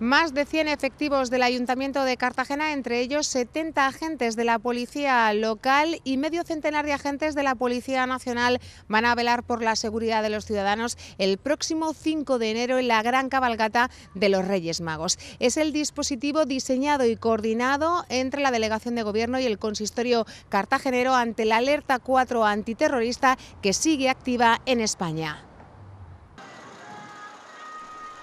Más de 100 efectivos del Ayuntamiento de Cartagena, entre ellos 70 agentes de la Policía Local y medio centenar de agentes de la Policía Nacional, van a velar por la seguridad de los ciudadanos el próximo 5 de enero en la Gran Cabalgata de los Reyes Magos. Es el dispositivo diseñado y coordinado entre la Delegación de Gobierno y el Consistorio cartagenero ante la alerta 4 antiterrorista que sigue activa en España.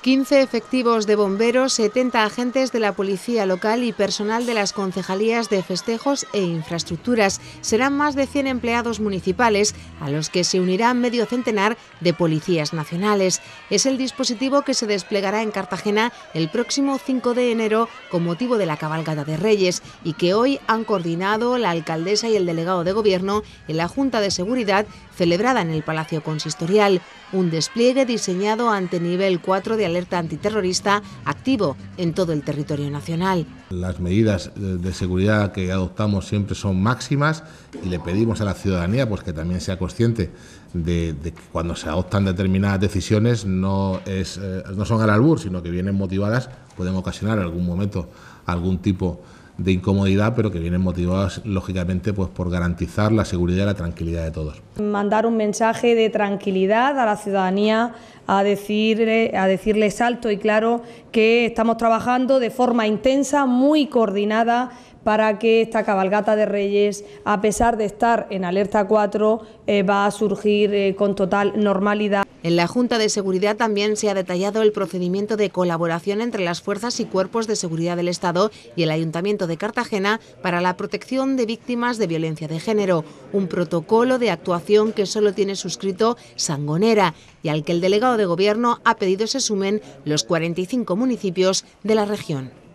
15 efectivos de bomberos, 70 agentes de la policía local y personal de las concejalías de festejos e infraestructuras. Serán más de 100 empleados municipales, a los que se unirán medio centenar de policías nacionales. Es el dispositivo que se desplegará en Cartagena el próximo 5 de enero con motivo de la cabalgada de Reyes y que hoy han coordinado la alcaldesa y el delegado de gobierno en la Junta de Seguridad celebrada en el Palacio Consistorial, un despliegue diseñado ante nivel 4 de alerta antiterrorista activo en todo el territorio nacional. Las medidas de seguridad que adoptamos siempre son máximas y le pedimos a la ciudadanía pues, que también sea consciente de, que cuando se adoptan determinadas decisiones no, es, eh, no son al albur, sino que vienen motivadas, pueden ocasionar en algún momento algún tipo de de incomodidad, pero que vienen motivadas lógicamente pues por garantizar la seguridad y la tranquilidad de todos. Mandar un mensaje de tranquilidad a la ciudadanía, a a decirles alto y claro que estamos trabajando de forma intensa, muy coordinada para que esta cabalgata de Reyes, a pesar de estar en alerta 4, eh, va a surgir eh, con total normalidad. En la Junta de Seguridad también se ha detallado el procedimiento de colaboración entre las fuerzas y cuerpos de seguridad del Estado y el Ayuntamiento de Cartagena para la protección de víctimas de violencia de género, un protocolo de actuación que solo tiene suscrito Sangonera y al que el delegado de Gobierno ha pedido se sumen los 45 municipios de la región.